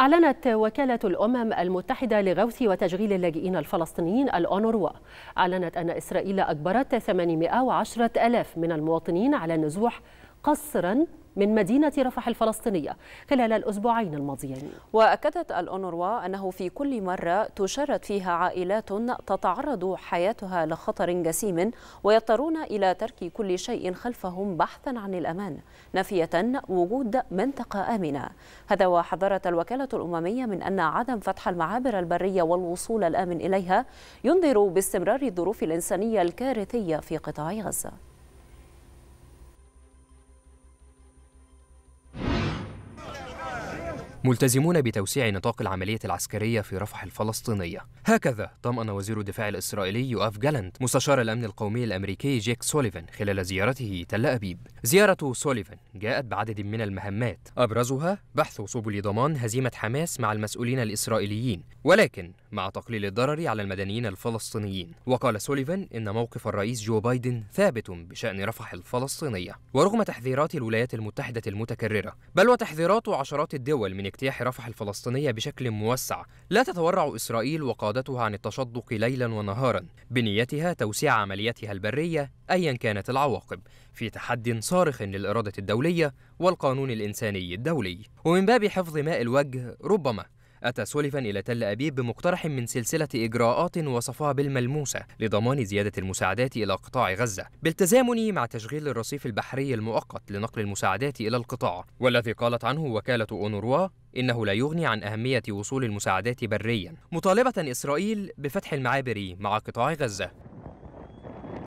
أعلنت وكالة الأمم المتحدة لغوث وتشغيل اللاجئين الفلسطينيين الأونروا أعلنت أن إسرائيل أجبرت 810 ألاف من المواطنين على النزوح قصرا من مدينة رفح الفلسطينية خلال الأسبوعين الماضيين وأكدت الأونروا أنه في كل مرة تشرد فيها عائلات تتعرض حياتها لخطر جسيم ويضطرون إلى ترك كل شيء خلفهم بحثا عن الأمان نافية وجود منطقة آمنة هذا وحذرت الوكالة الأممية من أن عدم فتح المعابر البرية والوصول الآمن إليها ينذر باستمرار الظروف الإنسانية الكارثية في قطاع غزة ملتزمون بتوسيع نطاق العملية العسكرية في رفح الفلسطينية هكذا طمأن وزير الدفاع الإسرائيلي يؤف جالنت مستشار الأمن القومي الأمريكي جيك سوليفان خلال زيارته تل أبيب زيارة سوليفان جاءت بعدد من المهمات أبرزها بحث سبل ضمان هزيمة حماس مع المسؤولين الإسرائيليين ولكن مع تقليل الضرر على المدنيين الفلسطينيين وقال سوليفان إن موقف الرئيس جو بايدن ثابت بشأن رفح الفلسطينية ورغم تحذيرات الولايات المتحدة المتكررة بل وتحذيرات عشرات الدول من اجتياح رفح الفلسطينية بشكل موسع لا تتورع إسرائيل وقادتها عن التشدق ليلا ونهارا بنيتها توسيع عملياتها البرية أيا كانت العواقب في تحد صارخ للإرادة الدولية والقانون الإنساني الدولي ومن باب حفظ ماء الوجه ربما أتى سوليفان إلى تل أبيب بمقترح من سلسلة إجراءات وصفها بالملموسة لضمان زيادة المساعدات إلى قطاع غزة بالتزامن مع تشغيل الرصيف البحري المؤقت لنقل المساعدات إلى القطاع والذي قالت عنه وكالة أونروا إنه لا يغني عن أهمية وصول المساعدات بريا مطالبة إسرائيل بفتح المعابر مع قطاع غزة